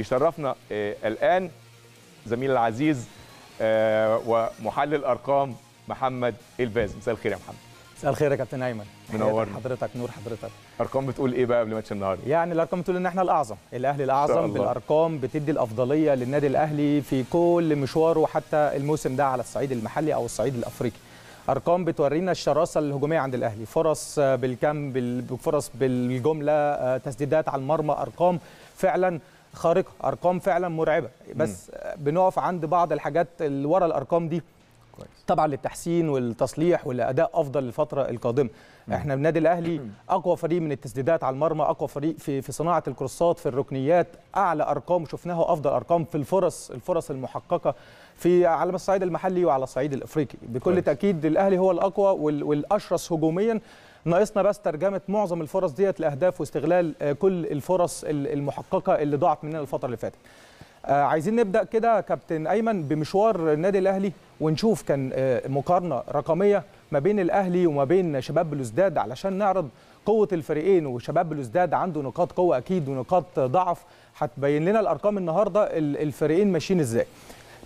يشرفنا آه، الان زميل العزيز آه، ومحلل ارقام محمد الباز مساء الخير يا محمد مساء الخير يا كابتن ايمن منور حضرتك نور حضرتك ارقام بتقول ايه بقى قبل ماتش النهارده يعني الارقام بتقول ان احنا الاعظم الاهلي الاعظم بالارقام بتدي الافضليه للنادي الاهلي في كل مشواره حتى الموسم ده على الصعيد المحلي او الصعيد الافريقي ارقام بتورينا الشراسه الهجوميه عند الاهلي فرص بالكم بالفرص بالجمله آه، تسديدات على المرمى ارقام فعلا خارقه ارقام فعلا مرعبه بس م. بنقف عند بعض الحاجات اللي ورا الارقام دي كويس. طبعا للتحسين والتصليح والاداء افضل للفتره القادمه احنا النادي الاهلي اقوى فريق من التسديدات على المرمى اقوى فريق في في صناعه الكروسات في الركنيات اعلى ارقام شفناها افضل ارقام في الفرص الفرص المحققه في على الصعيد المحلي وعلى الصعيد الافريقي بكل كويس. تاكيد الاهلي هو الاقوى والاشرس هجوميا ناقصنا بس ترجمه معظم الفرص ديت لاهداف واستغلال آه، كل الفرص المحققه اللي ضاعت مننا الفتره اللي فاتت آه، عايزين نبدا كده كابتن ايمن بمشوار النادي الاهلي ونشوف كان آه، مقارنه رقميه ما بين الاهلي وما بين شباب بلوزداد علشان نعرض قوه الفريقين وشباب بلوزداد عنده نقاط قوه اكيد ونقاط ضعف هتبين لنا الارقام النهارده الفريقين ماشيين ازاي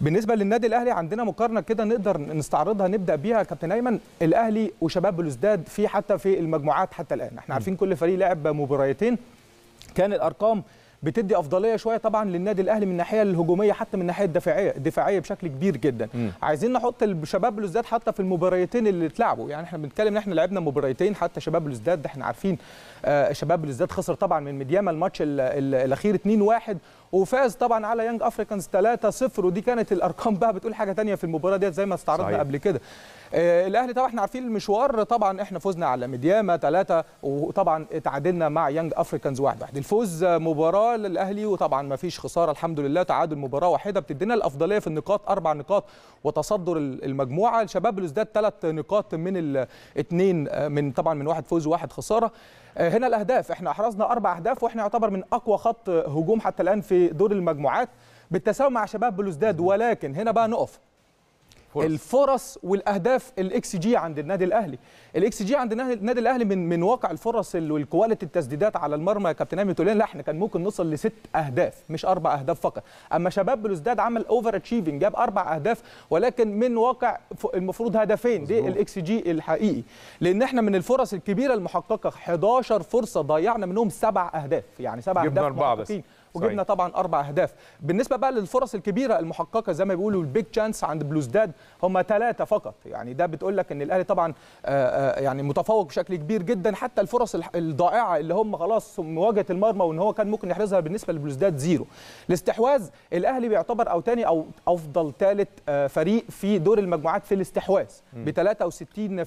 بالنسبه للنادي الاهلي عندنا مقارنه كده نقدر نستعرضها نبدا بيها كابتن ايمن الاهلي وشباب بلوزداد في حتى في المجموعات حتى الان احنا عارفين كل فريق لعب مباريتين كان الارقام بتدي افضليه شويه طبعا للنادي الاهلي من الناحيه الهجوميه حتى من الناحيه الدفاعيه الدفاعيه بشكل كبير جدا مم. عايزين نحط الشباب بلوزداد حتى في المباريتين اللي اتلعبوا يعني احنا بنتكلم ان احنا لعبنا مباريتين حتى شباب بلوزداد احنا عارفين آه شباب بلوزداد خسر طبعا من مدياما الماتش الاخير 2-1 وفاز طبعا على يانج افريكانز 3-0 ودي كانت الارقام بقى بتقول حاجه ثانيه في المباراه ديت زي ما استعرضنا قبل كده آه، الاهلي طبعا احنا عارفين المشوار طبعا احنا فزنا على مدياما ثلاثه وطبعا تعادلنا مع يانج افريكانز واحد واحد الفوز مباراه للاهلي وطبعا ما فيش خساره الحمد لله تعادل مباراه واحده بتدينا الافضليه في النقاط اربع نقاط وتصدر المجموعه الشباب بلوزداد ثلاث نقاط من الاثنين آه، من طبعا من واحد فوز وواحد خساره آه، هنا الاهداف احنا احرزنا اربع اهداف واحنا يعتبر من اقوى خط هجوم حتى الان في دور المجموعات بالتساوي مع شباب بلوزداد ولكن هنا بقى نقف فرص. الفرص والاهداف الاكس جي عند النادي الاهلي الاكس جي عند النادي الاهلي من من واقع الفرص والكواليتي التسديدات على المرمى يا كابتن امي تقول لا احنا كان ممكن نوصل لست اهداف مش اربع اهداف فقط اما شباب بلوزداد عمل اوفر اتشيفنج جاب اربع اهداف ولكن من واقع المفروض هدفين دي الاكس جي الحقيقي لان احنا من الفرص الكبيره المحققه 11 فرصه ضيعنا منهم سبع اهداف يعني سبع اهداف جبنا اربعه بس وجبنا طبعا اربع اهداف بالنسبه بقى للفرص الكبيره المحققه زي ما بيقولوا البيج تشانس عند بلوزداد هم ثلاثه فقط يعني ده بتقول لك ان الاهلي طبعا آه، آه، يعني متفوق بشكل كبير جدا حتى الفرص الضائعه اللي هم خلاص مواجهه المرمى وان هو كان ممكن يحرزها بالنسبه لبلوزداد زيرو الاستحواذ الاهلي بيعتبر او ثاني او افضل ثالث آه، فريق في دور المجموعات في الاستحواذ ب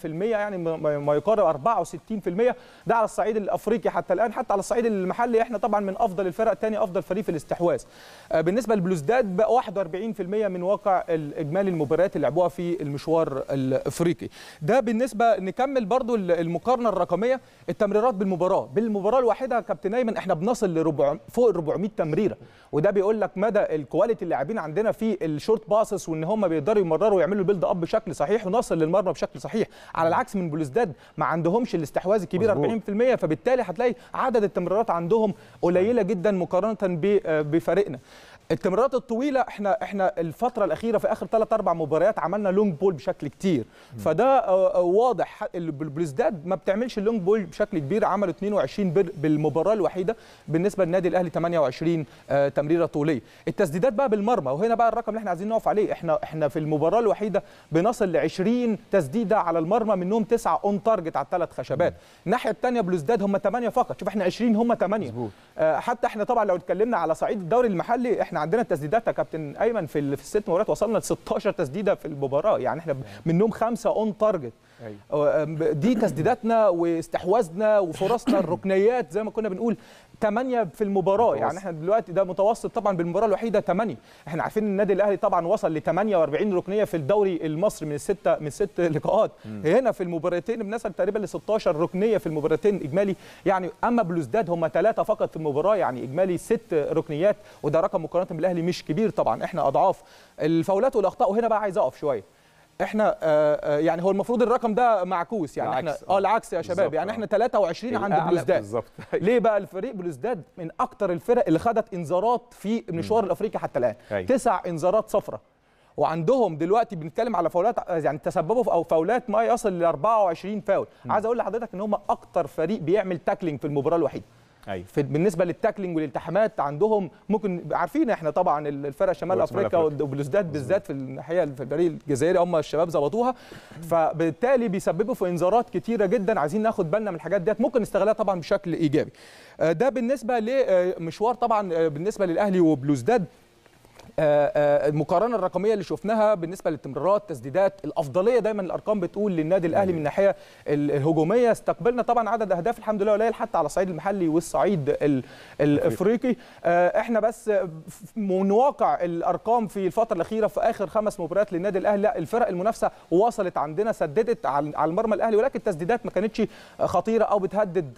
63% يعني ما يقارب 64% ده على الصعيد الافريقي حتى الان حتى على الصعيد المحلي احنا طبعا من افضل الفرق ثاني افضل افضل فريق في الاستحواذ آه، بالنسبه لبلوزداد بقى 41% من واقع اجمالي المباريات اللي لعبوها في المشوار الافريقي ده بالنسبه نكمل برضو المقارنه الرقميه التمريرات بالمباراه بالمباراه الواحده يا كابتن ايمن احنا بنصل لربع فوق ال 400 تمريره وده بيقول لك مدى الكواليتي اللاعبين عندنا في الشورت باسس وان هم بيقدروا يمرروا ويعملوا البيلد اب بشكل صحيح ونصل للمرمى بشكل صحيح على العكس من بلوزداد ما عندهمش الاستحواذ الكبير 40% فبالتالي هتلاقي عدد التمريرات عندهم قليله جدا مقارنه بفريقنا التمريرات الطويله احنا احنا الفتره الاخيره في اخر ثلاث اربع مباريات عملنا لونج بول بشكل كتير فده آه، آه، واضح البلوزداد ما بتعملش اللونج بول بشكل كبير عملوا 22 بالمباراه الوحيده بالنسبه للنادي الاهلي 28 آه، تمريره طوليه التسديدات بقى بالمرمى وهنا بقى الرقم اللي احنا عايزين نقف عليه احنا احنا في المباراه الوحيده بنصل ل 20 تسديده على المرمى منهم تسعة اون تارجت على الثلاث خشبات الناحيه الثانيه بلوزداد هم ثمانية فقط شوف احنا 20 هم ثمانية حتى احنا طبعا لو اتكلمنا على صعيد الدوري المحلي احنا احنا عندنا التسديدات يا كابتن ايمن في في الست مباريات وصلنا ل 16 تسديده في المباراه يعني احنا أيوة. منهم خمسه أيوة. اون تارجت دي تسديداتنا واستحواذنا وفرصنا الركنيات زي ما كنا بنقول 8 في المباراه يعني احنا دلوقتي ده متوسط طبعا بالمباراه الوحيده 8 احنا عارفين النادي الاهلي طبعا وصل ل 48 ركنيه في الدوري المصري من السته من ست لقاءات هنا في المباراتين بنصل تقريبا ل 16 ركنيه في المباراتين اجمالي يعني اما بلوزداد هم ثلاثه فقط في المباراه يعني اجمالي ست ركنيات وده رقم مقارنه مقارنه بالاهلي مش كبير طبعا احنا اضعاف الفاولات والاخطاء وهنا بقى عايز اقف شويه احنا آه، آه، يعني هو المفروض الرقم ده معكوس يعني احنا اه العكس يا شباب يعني احنا 23 عند بلوزداد بالظبط ليه بقى الفريق بلوزداد من اكتر الفرق اللي خدت انذارات في المشوار الافريقي حتى الان أيوة. تسع انذارات صفراء وعندهم دلوقتي بنتكلم على فاولات آه، يعني تسببوا في او فاولات ما يصل ل 24 فاول عايز اقول لحضرتك ان هم اكتر فريق بيعمل تاكلينج في المباراه الوحيده أيوة. في بالنسبه للتاكلينج والالتحامات عندهم ممكن عارفين احنا طبعا الفرق شمال افريقيا وبلوزداد بالذات في الناحيه في الفريق الجزائري هم الشباب ظبطوها فبالتالي بيسببوا في انذارات كتيره جدا عايزين ناخد بالنا من الحاجات ديت ممكن نستغلها طبعا بشكل ايجابي آه، ده بالنسبه لمشوار طبعا آه، بالنسبه للاهلي وبلوزداد آه، آه، المقارنه الرقميه اللي شفناها بالنسبه للتمريرات تسديدات الافضليه دايما الارقام بتقول للنادي الاهلي أيوة. من الناحيه الهجوميه استقبلنا طبعا عدد اهداف الحمد لله قليل حتى على الصعيد المحلي والصعيد الافريقي آه، احنا بس من واقع الارقام في الفتره الاخيره في اخر خمس مباريات للنادي الاهلي لا الفرق المنافسه وصلت عندنا سددت على المرمى الاهلي ولكن التسديدات ما كانتش خطيره او بتهدد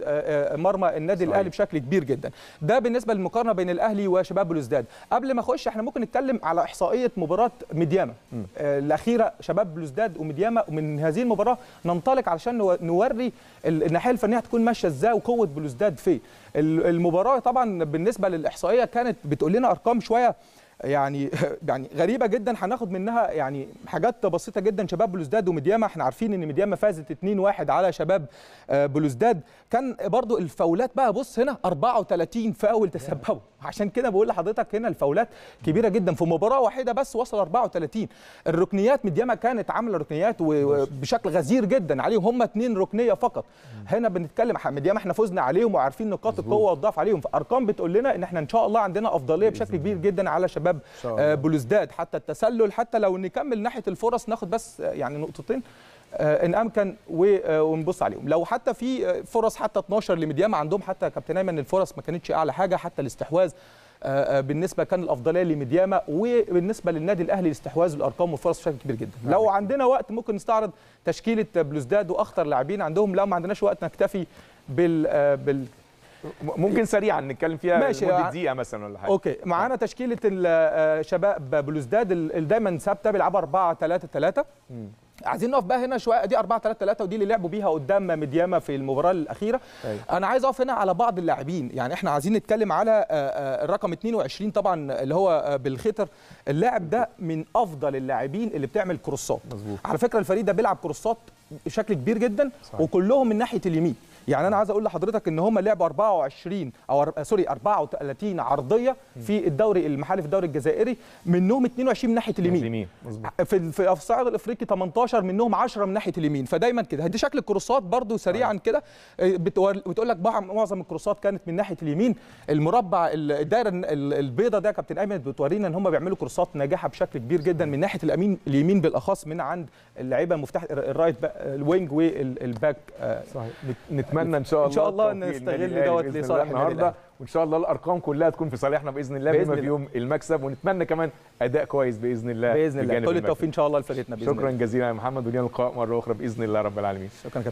مرمى النادي صحيح. الاهلي بشكل كبير جدا ده بالنسبه للمقارنه بين الاهلي وشباب بلوزداد قبل ما اخش احنا ممكن نتكلم على احصائيه مباراه مدياما آه، الاخيره شباب بلوزداد وميدياما ومن هذه المباراه ننطلق علشان نوري الناحيه الفنيه هتكون ماشيه ازاي وقوه بلوزداد فين المباراه طبعا بالنسبه للاحصائيه كانت بتقول لنا ارقام شويه يعني يعني غريبه جدا هناخد منها يعني حاجات بسيطه جدا شباب بلوزداد ومدياما احنا عارفين ان مدياما فازت 2-1 على شباب آه، بلوزداد كان برضو الفاولات بقى بص هنا 34 فاول تسببوا عشان كده بقول لحضرتك هنا الفاولات كبيره جدا في مباراه واحده بس وصل 34 الركنيات مدياما كانت عامله ركنيات بشكل غزير جدا عليهم هم اثنين ركنيه فقط mm. هنا بنتكلم مدياما احنا فزنا عليهم وعارفين نقاط القوه والضعف عليهم فارقام بتقول لنا ان احنا ان شاء الله عندنا افضليه بشكل كبير جدا على شباب شباب آه، بلوزداد حتى التسلل حتى لو نكمل ناحيه الفرص ناخد بس آه، يعني نقطتين آه، ان امكن ونبص عليهم لو حتى في فرص حتى 12 لمدياما عندهم حتى كابتن ايمن الفرص ما كانتش اعلى حاجه حتى الاستحواذ بالنسبه كان الافضليه لمدياما وبالنسبه للنادي الاهلي الاستحواذ الارقام والفرص بشكل كبير جدا نعم. لو عندنا وقت ممكن نستعرض تشكيله بلوزداد واخطر لاعبين عندهم لو ما عندناش وقت نكتفي بال ممكن سريعا نتكلم فيها ماشي دقيقه مثلا ولا حاجه اوكي معانا اه. تشكيله آه، شباب بلوزداد اللي دايما ثابته بيلعبوا 4 3 3 عايزين نقف بقى هنا شويه دي 4 3 3 ودي اللي لعبوا بيها قدام مدياما في المباراه الاخيره أيوة. انا عايز اقف هنا على بعض اللاعبين يعني احنا عايزين نتكلم على آه، آه، الرقم 22 طبعا اللي هو آه، بالخطر اللاعب ده من افضل اللاعبين اللي بتعمل كروسات مزبوط. على فكره الفريق ده بيلعب كروسات بشكل كبير جدا صحيح. وكلهم من ناحيه اليمين يعني انا عايز اقول لحضرتك ان هم لعبوا 24 او سوري 34 عرضيه في الدوري المحلي في الدوري الجزائري منهم 22 من ناحيه اليمين في في الصعيد الافريقي 18 12 منهم 10 من ناحيه اليمين فدايما كده دي شكل الكروسات برضو سريعا أيوة. كده آه، بتقول لك معظم الكروسات كانت من ناحيه اليمين المربع الدايره البيضه ده كابتن ايمن بتورينا ان هم بيعملوا كروسات ناجحه بشكل كبير جدا من ناحيه الامين اليمين بالاخص من عند اللعيبه المفتاح الرايت الوينج والباك صحيح نتمنى ان شاء الله ان شاء الله نستغل دوت لصالح النهارده وان شاء الله الارقام كلها تكون في صالحنا باذن الله بما في يوم المكسب ونتمنى كمان اداء كويس باذن الله باذن الله كل التوفيق ان شاء الله لفريقنا باذن الله شكرا جزيلا يا محمد ونلقاكم مره اخرى باذن الله رب العالمين شكرا